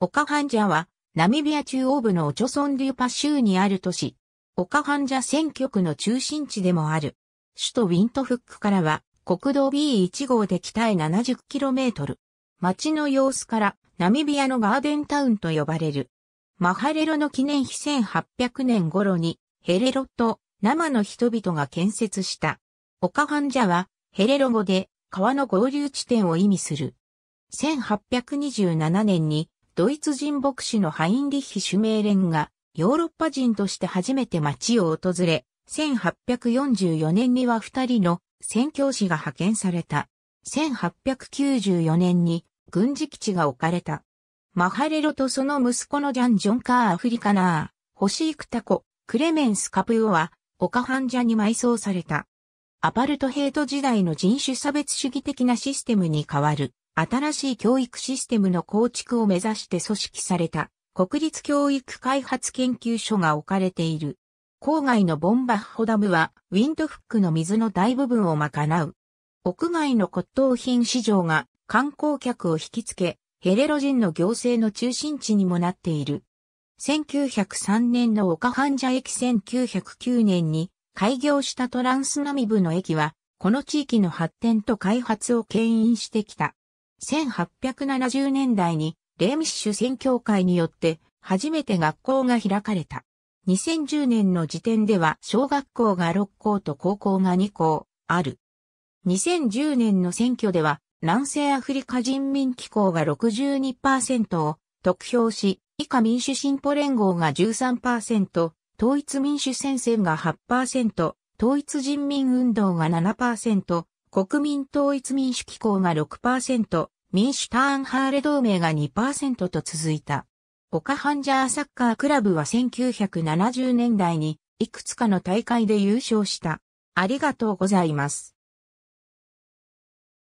オカハンジャは、ナミビア中央部のオチョソンデューパ州にある都市、オカハンジャ選挙区の中心地でもある。首都ウィントフックからは、国道 B1 号で北へ 70km。街の様子から、ナミビアのガーデンタウンと呼ばれる。マハレロの記念碑1800年頃に、ヘレロと生の人々が建設した。オカハンジャは、ヘレロ語で、川の合流地点を意味する。1827年に、ドイツ人牧師のハインリッヒ・シュメーレンが、ヨーロッパ人として初めて町を訪れ、1844年には二人の宣教師が派遣された。1894年に軍事基地が置かれた。マハレロとその息子のジャン・ジョン・カー・アフリカナー、ホシイクタコ、クレメンス・カプヨは、オカハンジャに埋葬された。アパルトヘイト時代の人種差別主義的なシステムに変わる、新しい教育システムの構築を目指して組織された国立教育開発研究所が置かれている。郊外のボンバッホダムはウィンドフックの水の大部分を賄う。屋外の骨董品市場が観光客を引きつけ、ヘレロ人の行政の中心地にもなっている。1903年の岡半社駅1909年に開業したトランスナミブの駅は、この地域の発展と開発を牽引してきた。1870年代にレーミッシュ宣教会によって初めて学校が開かれた。2010年の時点では小学校が6校と高校が2校ある。2010年の選挙では南西アフリカ人民機構が62%を得票し、以下民主進歩連合が13%、統一民主戦線が8%、統一人民運動が7%、国民統一民主機構が6%、民主ターンハーレ同盟が2%と続いた。オカハンジャーサッカークラブは1970年代にいくつかの大会で優勝した。ありがとうございます。